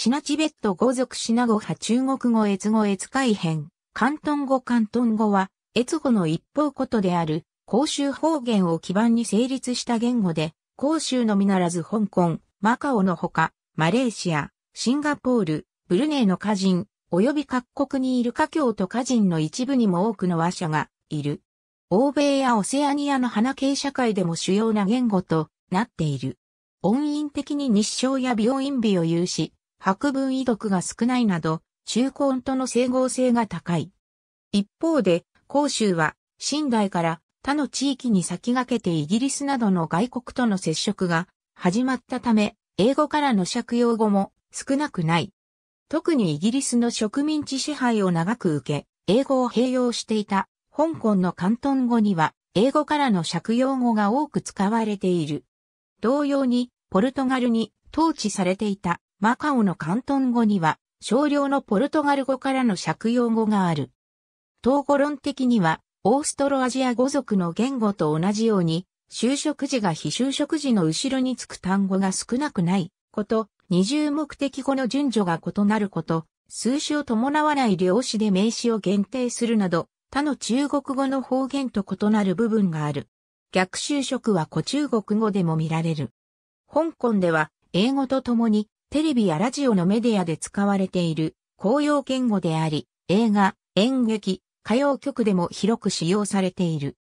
シナチベット語族シナ語派中国語越語越改編。関東語関東語は、越語の一方ことである、広州方言を基盤に成立した言語で、広州のみならず香港、マカオのほか、マレーシア、シンガポール、ブルネイの歌人、及び各国にいる華僑と歌人の一部にも多くの話者がいる。欧米やオセアニアの花系社会でも主要な言語となっている。音韻的に日照や病院日を有し、白文遺読が少ないなど、中根との整合性が高い。一方で、甲州は、新代から他の地域に先駆けてイギリスなどの外国との接触が始まったため、英語からの借用語も少なくない。特にイギリスの植民地支配を長く受け、英語を併用していた香港の広東語には、英語からの借用語が多く使われている。同様に、ポルトガルに統治されていたマカオの関東語には少量のポルトガル語からの借用語がある。統語論的にはオーストロアジア語族の言語と同じように就職時が非就職時の後ろにつく単語が少なくないこと、二重目的語の順序が異なること、数詞を伴わない量詞で名詞を限定するなど、他の中国語の方言と異なる部分がある。逆就職は古中国語でも見られる。香港では英語とともにテレビやラジオのメディアで使われている公用言語であり、映画、演劇、歌謡曲でも広く使用されている。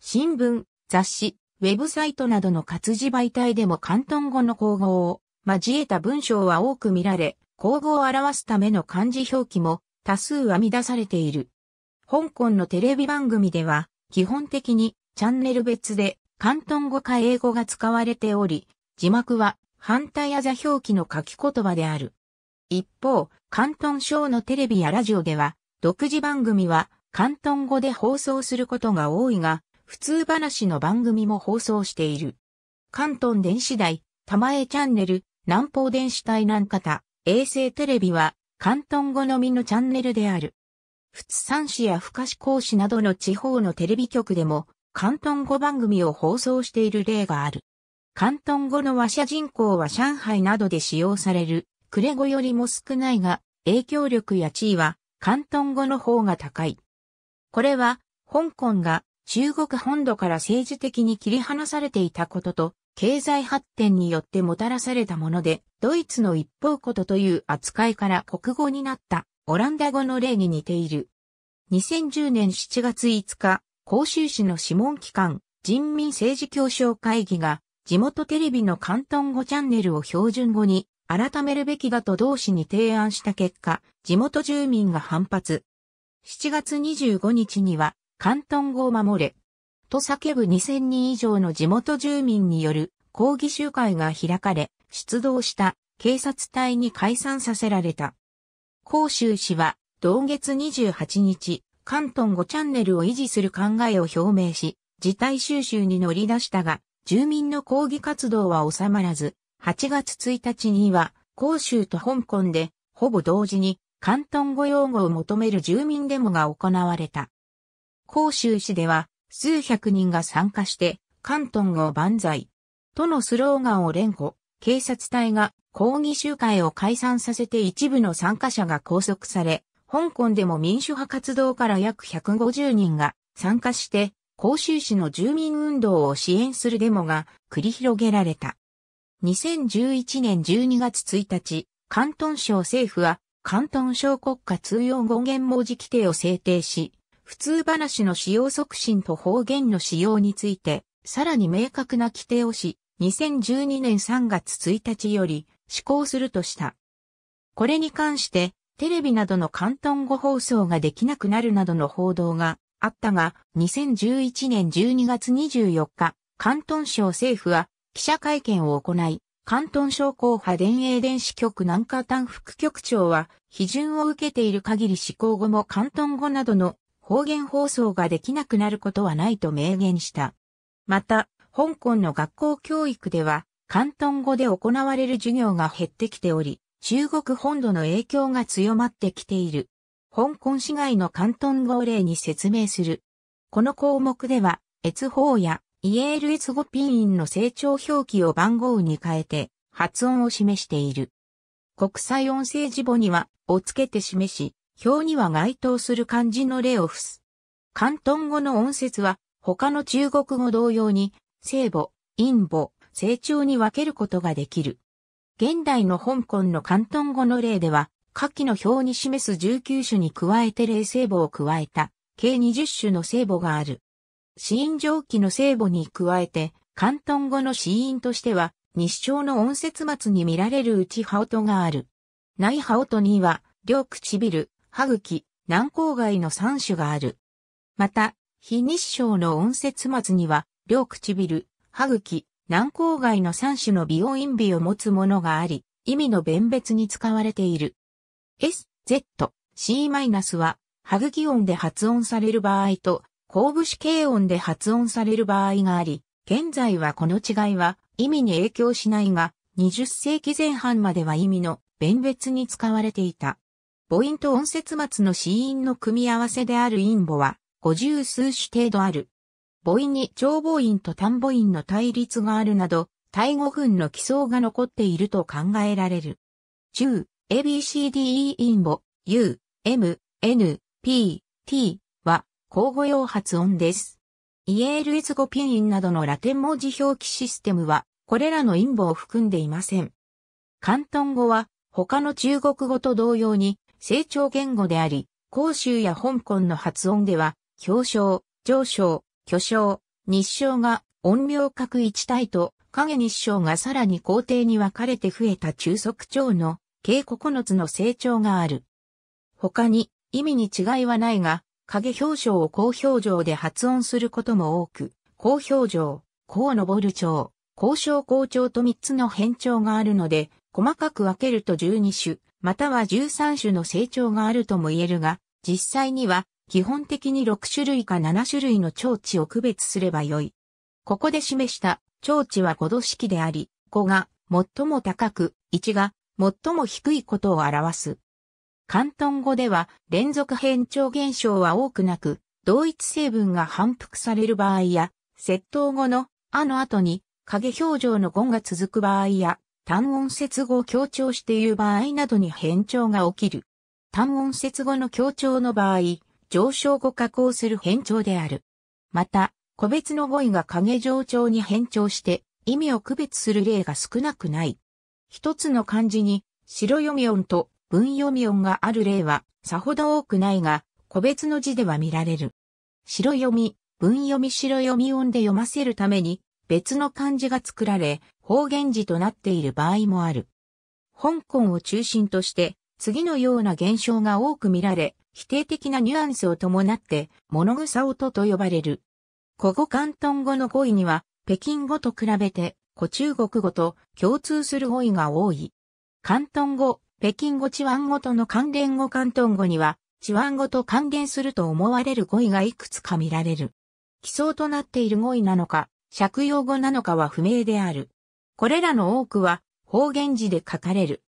新聞、雑誌、ウェブサイトなどの活字媒体でも広東語の口語を交えた文章は多く見られ、口語を表すための漢字表記も多数編み出されている。香港のテレビ番組では基本的にチャンネル別で広東語か英語が使われており、字幕は反対あざ表記の書き言葉である。一方、広東省のテレビやラジオでは、独自番組は広東語で放送することが多いが、普通話の番組も放送している。関東電子台、玉江チャンネル、南方電子台南方、衛星テレビは、関東語のみのチャンネルである。通産市や深市講師などの地方のテレビ局でも、関東語番組を放送している例がある。関東語の話者人口は上海などで使用される、クレ語よりも少ないが、影響力や地位は、関東語の方が高い。これは、香港が中国本土から政治的に切り離されていたことと、経済発展によってもたらされたもので、ドイツの一方ことという扱いから国語になったオランダ語の例に似ている。2010年7月5日、広州市の諮問機関、人民政治協商会議が地元テレビの関東語チャンネルを標準語に改めるべきだと同志に提案した結果、地元住民が反発。7月25日には、関東語を守れ、と叫ぶ2000人以上の地元住民による抗議集会が開かれ、出動した警察隊に解散させられた。広州市は、同月28日、関東語チャンネルを維持する考えを表明し、事態収集に乗り出したが、住民の抗議活動は収まらず、8月1日には、広州と香港で、ほぼ同時に、関東語用語を求める住民デモが行われた。広州市では、数百人が参加して、関東語万歳、とのスローガンを連呼、警察隊が抗議集会を解散させて一部の参加者が拘束され、香港でも民主派活動から約150人が参加して甲州市の住民運動を支援するデモが繰り広げられた。2011年12月1日、関東省政府は、関東省国家通用語源文字規定を制定し、普通話の使用促進と方言の使用について、さらに明確な規定をし、2012年3月1日より施行するとした。これに関して、テレビなどの関東語放送ができなくなるなどの報道があったが、2011年12月24日、関東省政府は記者会見を行い、関東省広派電営電子局南下担副局長は、批准を受けている限り施行後も関東語などの方言放送ができなくなることはないと明言した。また、香港の学校教育では、関東語で行われる授業が減ってきており、中国本土の影響が強まってきている。香港市外の関東語を例に説明する。この項目では、越法やイエール越語ピインの成長表記を番号に変えて、発音を示している。国際音声字母には、をつけて示し、表には該当する漢字の例を付す。関東語の音節は、他の中国語同様に、聖母、陰母、成長に分けることができる。現代の香港の関東語の例では、下記の表に示す19種に加えて霊聖母を加えた、計20種の聖母がある。死因上記の聖母に加えて、関東語の死因としては、日照の音節末に見られるうち音がある。内葉音には、両唇、歯茎、軟口外の3種がある。また、非日照の音節末には、両唇、歯茎、軟口外の3種の美容陰美を持つものがあり、意味の弁別に使われている。S、Z、C- は、歯茎音で発音される場合と、後部子形音で発音される場合があり、現在はこの違いは意味に影響しないが、20世紀前半までは意味の弁別に使われていた。母音と音節末の子音の組み合わせである陰母は、五十数種程度ある。母音に長母音と短母音の対立があるなど、タイ語群の基礎が残っていると考えられる。中、ABCDE インボ、U、M、N、P、T は交互用発音です。イエールズゴピンインなどのラテン文字表記システムはこれらのインボを含んでいません。関東語は他の中国語と同様に成長言語であり、広州や香港の発音では表彰、上昇、巨匠、日照が音量角一体と影日照がさらに皇帝に分かれて増えた中足長の計9つの成長がある。他に意味に違いはないが、影表彰を高表情で発音することも多く、高表情、高昇る長、高昇高調と3つの変調があるので、細かく分けると12種、または13種の成長があるとも言えるが、実際には基本的に6種類か7種類の長値を区別すればよい。ここで示した長値は5度式であり、5が最も高く、1が最も低いことを表す。関東語では連続変調現象は多くなく、同一成分が反復される場合や、窃盗語のあの後に影表情の語が続く場合や、単音節語を強調している場合などに変調が起きる。単音節語の強調の場合、上昇語加工する変調である。また、個別の語彙が影上調に変調して意味を区別する例が少なくない。一つの漢字に、白読み音と文読み音がある例は、さほど多くないが、個別の字では見られる。白読み、文読み白読み音で読ませるために、別の漢字が作られ、方言字となっている場合もある。香港を中心として、次のような現象が多く見られ、否定的なニュアンスを伴って、物草音と呼ばれる。古語関東語の語彙には、北京語と比べて古中国語と共通する語彙が多い。関東語、北京語、チワン語との関連語関東語には、チワン語と関連すると思われる語彙がいくつか見られる。基礎となっている語彙なのか、借用語なのかは不明である。これらの多くは方言字で書かれる。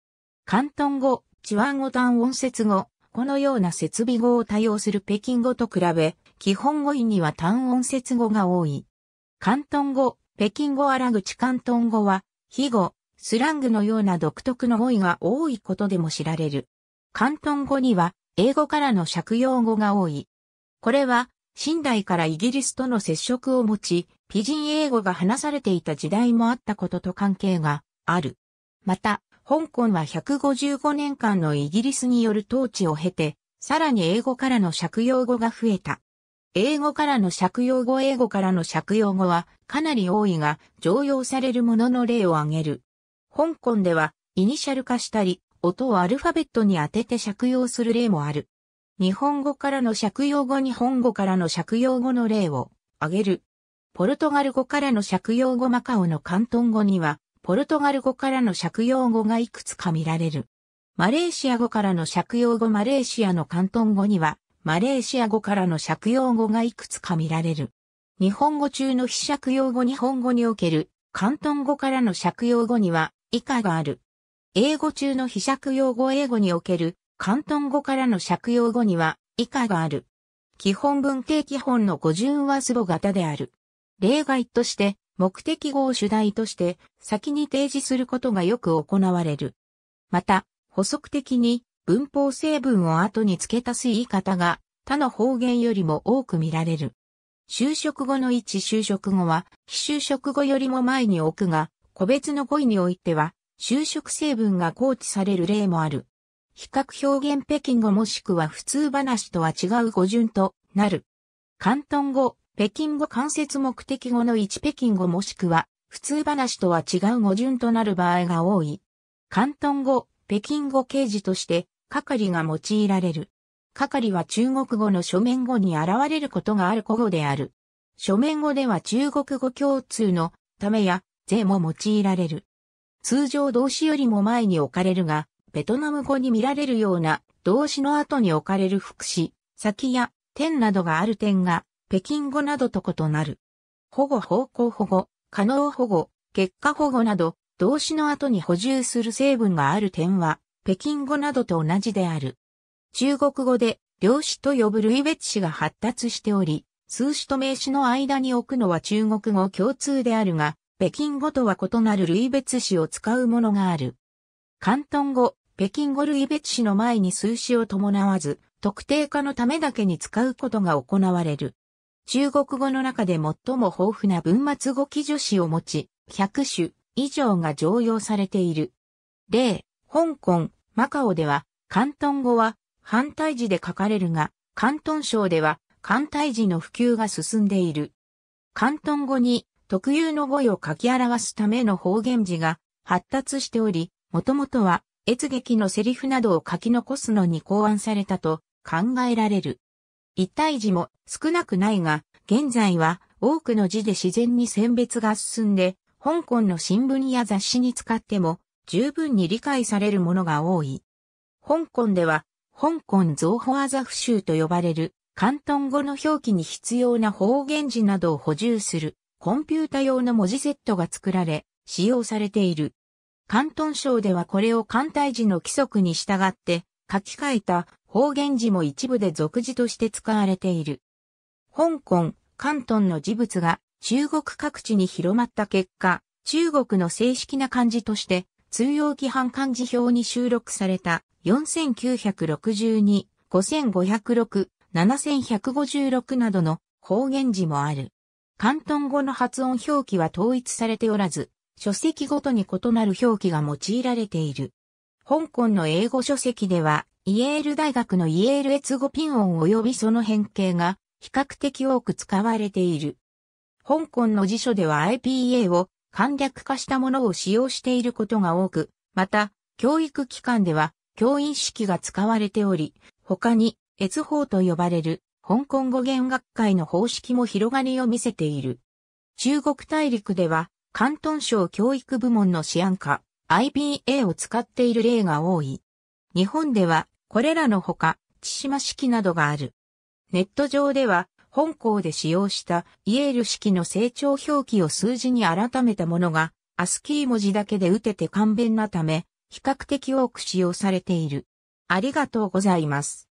関東語、チワン語単音節語、このような設備語を多用する北京語と比べ、基本語彙には単音節語が多い。関東語、北京語荒口関東語は、非語、スラングのような独特の語彙が多いことでも知られる。関東語には、英語からの借用語が多い。これは、新代からイギリスとの接触を持ち、ピジン英語が話されていた時代もあったことと関係がある。また、香港は155年間のイギリスによる統治を経て、さらに英語からの借用語が増えた。英語からの借用語英語からの借用語はかなり多いが常用されるものの例を挙げる。香港ではイニシャル化したり、音をアルファベットに当てて借用する例もある。日本語からの借用語日本語からの借用語の例を挙げる。ポルトガル語からの借用語マカオの関東語には、ポルトガル語からの借用語がいくつか見られる。マレーシア語からの借用語マレーシアの関東語には、マレーシア語からの借用語がいくつか見られる。日本語中の非借用語日本語における、関東語からの借用語には以下がある。英語中の非借用語英語における、関東語からの借用語には以下がある。基本文型基本の語順はスボ型である。例外として、目的語を主題として、先に提示することがよく行われる。また、補足的に、文法成分を後に付け足す言い方が他の方言よりも多く見られる。就職後の一就職後は、非就職後よりも前に置くが、個別の語彙においては、就職成分が放置される例もある。比較表現北京語もしくは普通話とは違う語順となる。関東語、北京語間接目的語の一北京語もしくは普通話とは違う語順となる場合が多い。関東語、北京語形示として係が用いられる。係は中国語の書面語に現れることがある古語である。書面語では中国語共通のためや税も用いられる。通常動詞よりも前に置かれるが、ベトナム語に見られるような動詞の後に置かれる副詞、先や点などがある点が北京語などと異なる。保護方向保護、可能保護、結果保護など動詞の後に補充する成分がある点は北京語などと同じである。中国語で、量子と呼ぶ類別詞が発達しており、数詞と名詞の間に置くのは中国語共通であるが、北京語とは異なる類別詞を使うものがある。関東語、北京語類別詞の前に数詞を伴わず、特定化のためだけに使うことが行われる。中国語の中で最も豊富な文末語記助詞を持ち、100種以上が常用されている。例、香港、マカオでは、広東語は反対字で書かれるが、広東省では関体字の普及が進んでいる。広東語に特有の語彙を書き表すための方言字が発達しており、もともとは越劇のセリフなどを書き残すのに考案されたと考えられる。一体字も少なくないが、現在は多くの字で自然に選別が進んで、香港の新聞や雑誌に使っても十分に理解されるものが多い。香港では、香港造法アザフ州と呼ばれる、関東語の表記に必要な方言字などを補充する、コンピュータ用の文字セットが作られ、使用されている。関東省ではこれを簡体字の規則に従って、書き換えた方言字も一部で俗字として使われている。香港、関東の字物が中国各地に広まった結果、中国の正式な漢字として通用規範漢字表に収録された4962、5506、7156などの方言字もある。関東語の発音表記は統一されておらず、書籍ごとに異なる表記が用いられている。香港の英語書籍では、イエール大学のイエール越後ピン音及びその変形が比較的多く使われている。香港の辞書では IPA を簡略化したものを使用していることが多く、また、教育機関では、教員式が使われており、他に、越法と呼ばれる、香港語言学会の方式も広がりを見せている。中国大陸では、関東省教育部門の試案化、IBA を使っている例が多い。日本では、これらのほか、千島式などがある。ネット上では、本校で使用したイエール式の成長表記を数字に改めたものが、アスキー文字だけで打てて簡便なため、比較的多く使用されている。ありがとうございます。